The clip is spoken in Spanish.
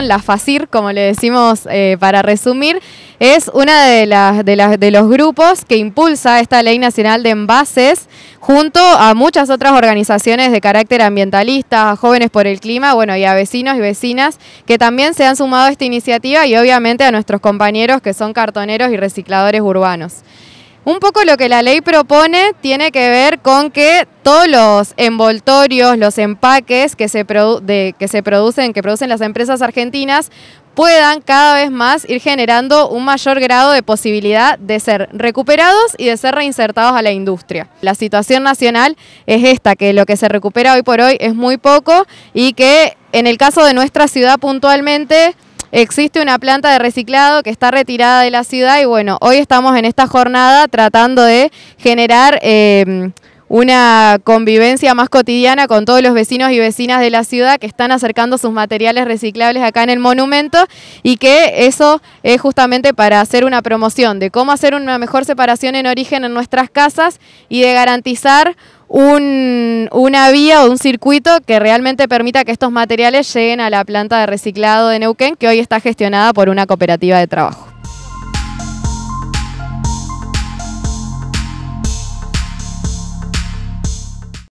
La FACIR, como le decimos eh, para resumir, es una de de los grupos que impulsa esta Ley Nacional de Envases junto a muchas otras organizaciones de carácter ambientalista, a Jóvenes por el Clima, bueno, y a vecinos y vecinas que también se han sumado a esta iniciativa y obviamente a nuestros compañeros que son cartoneros y recicladores urbanos. Un poco lo que la ley propone tiene que ver con que todos los envoltorios, los empaques que se, que se producen, que producen las empresas argentinas, puedan cada vez más ir generando un mayor grado de posibilidad de ser recuperados y de ser reinsertados a la industria. La situación nacional es esta, que lo que se recupera hoy por hoy es muy poco y que en el caso de nuestra ciudad puntualmente existe una planta de reciclado que está retirada de la ciudad y bueno, hoy estamos en esta jornada tratando de generar... Em, una convivencia más cotidiana con todos los vecinos y vecinas de la ciudad que están acercando sus materiales reciclables acá en el monumento y que eso es justamente para hacer una promoción de cómo hacer una mejor separación en origen en nuestras casas y de garantizar una vía o un circuito que realmente permita que estos materiales lleguen a la planta de reciclado de Neuquén, que hoy está gestionada por una cooperativa de trabajo.